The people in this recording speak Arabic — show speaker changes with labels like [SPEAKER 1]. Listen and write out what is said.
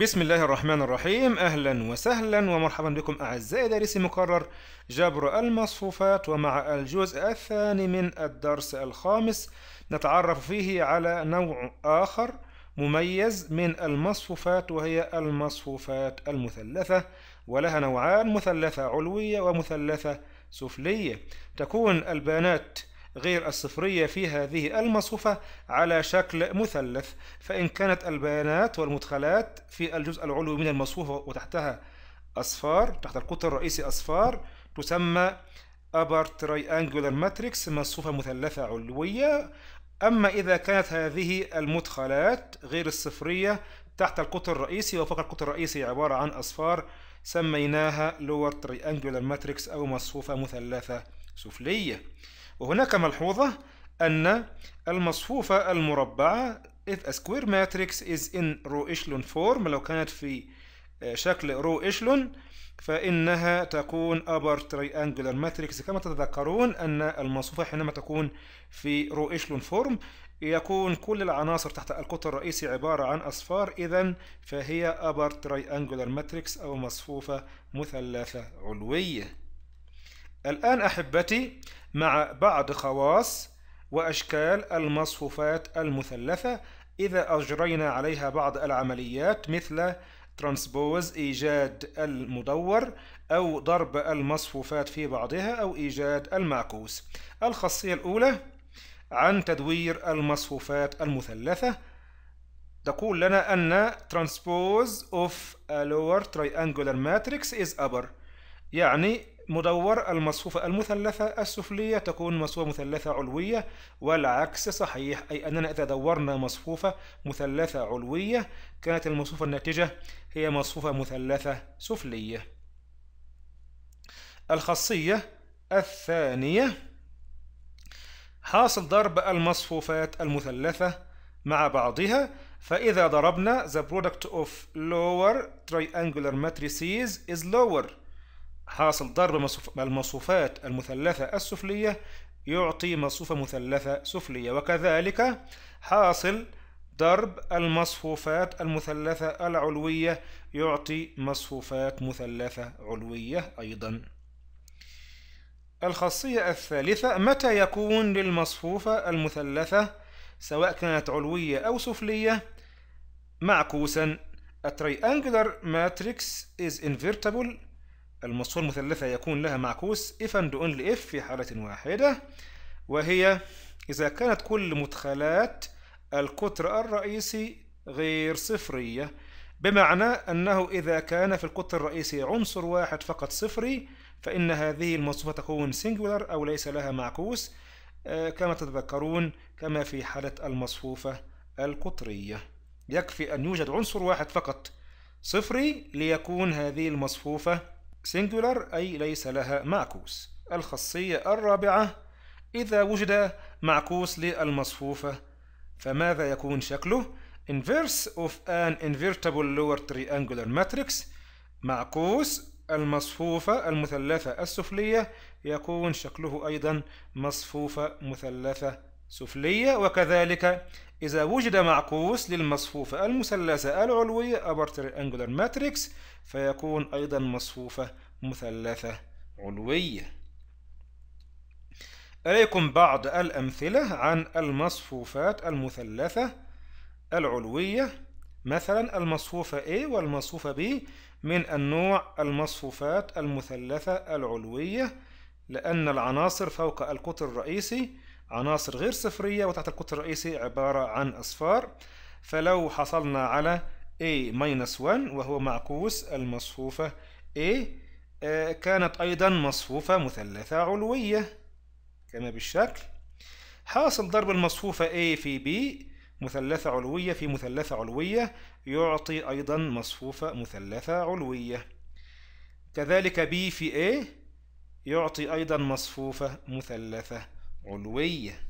[SPEAKER 1] بسم الله الرحمن الرحيم أهلا وسهلا ومرحبا بكم أعزائي دارسي مكرر جبر المصفوفات ومع الجزء الثاني من الدرس الخامس نتعرف فيه على نوع آخر مميز من المصفوفات وهي المصفوفات المثلثة ولها نوعان مثلثة علوية ومثلثة سفلية تكون البيانات غير الصفرية في هذه المصفوفة على شكل مثلث فإن كانت البيانات والمدخلات في الجزء العلوي من المصفوفة وتحتها أصفار تحت القطر الرئيسي أصفار تسمى upper triangular matrix مصفوفة مثلثة علوية أما إذا كانت هذه المدخلات غير الصفرية تحت القطر الرئيسي وفوق القطر الرئيسي عبارة عن أصفار سميناها lower triangular matrix أو مصفوفة مثلثة سفلية وهناك ملحوظة أن المصفوفة المربعة if a square matrix is in row echelon form لو كانت في آه، شكل رو إشلون فإنها تكون upper triangular matrix كما تتذكرون أن المصفوفة حينما تكون في رو إشلون فورم يكون كل العناصر تحت القطر الرئيسي عبارة عن أصفار إذا فهي upper triangular matrix أو مصفوفة مثلثة علوية الآن أحبتي مع بعض خواص وأشكال المصفوفات المثلثة إذا أجرينا عليها بعض العمليات مثل ترانسبوز إيجاد المدور أو ضرب المصفوفات في بعضها أو إيجاد المعكوس الخاصية الأولى عن تدوير المصفوفات المثلثة تقول لنا أن transpose of a lower triangular matrix is upper يعني مدور المصفوفة المثلثة السفلية تكون مصفوفة مثلثة علوية والعكس صحيح أي أننا إذا دورنا مصفوفة مثلثة علوية كانت المصفوفة الناتجة هي مصفوفة مثلثة سفلية الخاصية الثانية حاصل ضرب المصفوفات المثلثة مع بعضها فإذا ضربنا the product of lower triangular matrices is lower حاصل ضرب المصفوفات المثلثة السفلية يعطي مصفوفة مثلثة سفلية وكذلك حاصل ضرب المصفوفات المثلثة العلوية يعطي مصفوفات مثلثة علوية أيضا الخاصية الثالثة متى يكون للمصفوفة المثلثة سواء كانت علوية أو سفلية معكوسا A triangular matrix is invertible المصفوفة المثلثة يكون لها معكوس if and only if في حالة واحدة وهي إذا كانت كل مدخلات القطر الرئيسي غير صفرية بمعنى أنه إذا كان في القطر الرئيسي عنصر واحد فقط صفري فإن هذه المصفوفة تكون سنجولار أو ليس لها معكوس آه، كما تتذكرون كما في حالة المصفوفة القطرية يكفي أن يوجد عنصر واحد فقط صفري ليكون هذه المصفوفة singular أي ليس لها معكوس الخاصية الرابعة إذا وجد معكوس للمصفوفة فماذا يكون شكله inverse of an invertible lower triangular matrix معكوس المصفوفة المثلثة السفلية يكون شكله أيضا مصفوفة مثلثة سفلية وكذلك إذا وجد معكوس للمصفوفة المثلثة العلوية أبرتر triangular ماتريكس فيكون أيضا مصفوفة مثلثة علوية إليكم بعض الأمثلة عن المصفوفات المثلثة العلوية مثلا المصفوفة A والمصفوفة B من النوع المصفوفات المثلثة العلوية لأن العناصر فوق القطر الرئيسي عناصر غير صفرية وتحت القطر الرئيسي عبارة عن أصفار فلو حصلنا على A 1 وهو معكوس المصفوفة A آه، كانت أيضا مصفوفة مثلثة علوية كما بالشكل حاصل ضرب المصفوفة A في B مثلثة علوية في مثلثة علوية يعطي أيضا مصفوفة مثلثة علوية كذلك B في A يعطي أيضا مصفوفة مثلثة علويه